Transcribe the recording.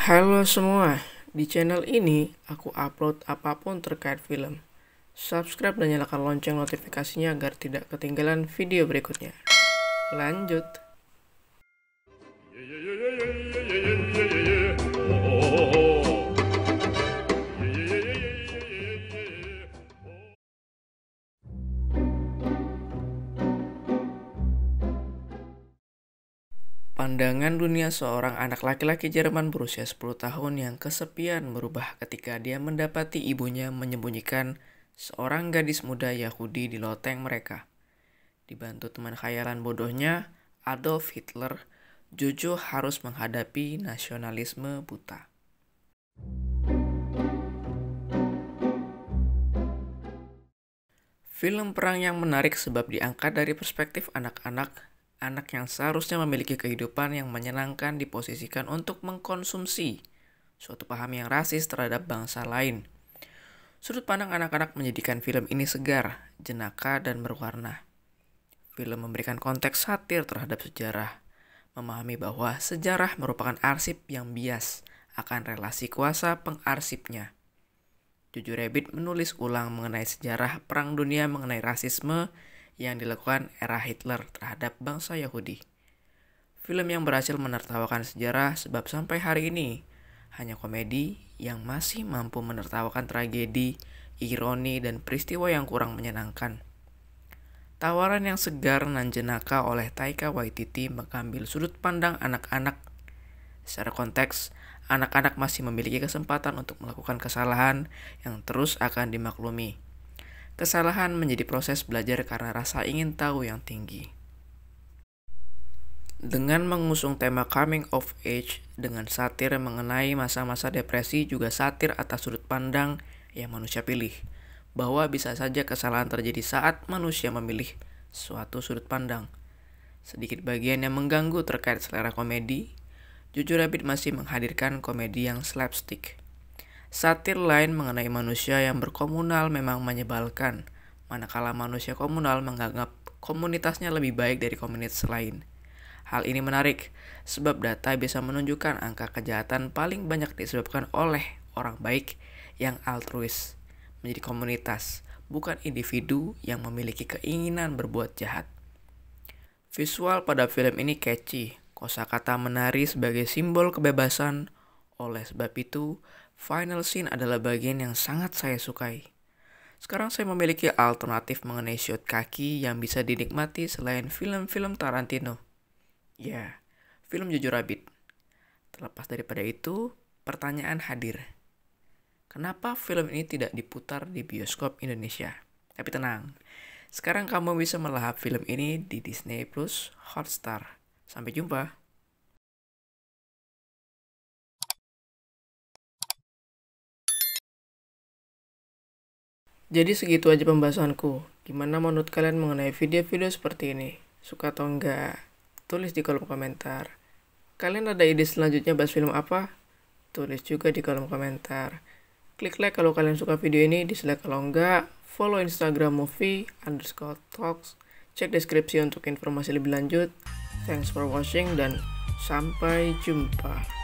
Halo semua, di channel ini aku upload apapun terkait film. Subscribe dan nyalakan lonceng notifikasinya agar tidak ketinggalan video berikutnya. Lanjut. Pandangan dunia seorang anak laki-laki Jerman berusia 10 tahun yang kesepian berubah ketika dia mendapati ibunya menyembunyikan seorang gadis muda Yahudi di loteng mereka. Dibantu teman khayalan bodohnya, Adolf Hitler, Jojo harus menghadapi nasionalisme buta. Film perang yang menarik sebab diangkat dari perspektif anak-anak anak yang seharusnya memiliki kehidupan yang menyenangkan diposisikan untuk mengkonsumsi suatu paham yang rasis terhadap bangsa lain. Sudut pandang anak-anak menjadikan film ini segar, jenaka, dan berwarna. Film memberikan konteks satir terhadap sejarah, memahami bahwa sejarah merupakan arsip yang bias akan relasi kuasa pengarsipnya. Jujur Rabbit menulis ulang mengenai sejarah Perang Dunia mengenai rasisme yang dilakukan era Hitler terhadap bangsa Yahudi. Film yang berhasil menertawakan sejarah sebab sampai hari ini hanya komedi yang masih mampu menertawakan tragedi, ironi, dan peristiwa yang kurang menyenangkan. Tawaran yang segar dan jenaka oleh Taika Waititi mengambil sudut pandang anak-anak. Secara konteks, anak-anak masih memiliki kesempatan untuk melakukan kesalahan yang terus akan dimaklumi. Kesalahan menjadi proses belajar karena rasa ingin tahu yang tinggi. Dengan mengusung tema coming of age dengan satir mengenai masa-masa depresi juga satir atas sudut pandang yang manusia pilih. Bahwa bisa saja kesalahan terjadi saat manusia memilih suatu sudut pandang. Sedikit bagian yang mengganggu terkait selera komedi, Jujur Rabbit masih menghadirkan komedi yang slapstick. Satir lain mengenai manusia yang berkomunal memang menyebalkan, manakala manusia komunal menganggap komunitasnya lebih baik dari komunitas lain. Hal ini menarik, sebab data bisa menunjukkan angka kejahatan paling banyak disebabkan oleh orang baik yang altruis, menjadi komunitas, bukan individu yang memiliki keinginan berbuat jahat. Visual pada film ini catchy, kosakata menari sebagai simbol kebebasan, oleh sebab itu, final scene adalah bagian yang sangat saya sukai. Sekarang saya memiliki alternatif mengenai shot kaki yang bisa dinikmati selain film-film Tarantino. Ya, film jujur Rabbit. Terlepas daripada itu, pertanyaan hadir. Kenapa film ini tidak diputar di bioskop Indonesia? Tapi tenang, sekarang kamu bisa melahap film ini di Disney Plus Hotstar. Sampai jumpa. Jadi segitu aja pembahasanku. Gimana menurut kalian mengenai video-video seperti ini? Suka atau enggak? Tulis di kolom komentar. Kalian ada ide selanjutnya bahas film apa? Tulis juga di kolom komentar. Klik like kalau kalian suka video ini, dislike kalau enggak. Follow Instagram movie underscore talks. Cek deskripsi untuk informasi lebih lanjut. Thanks for watching dan sampai jumpa.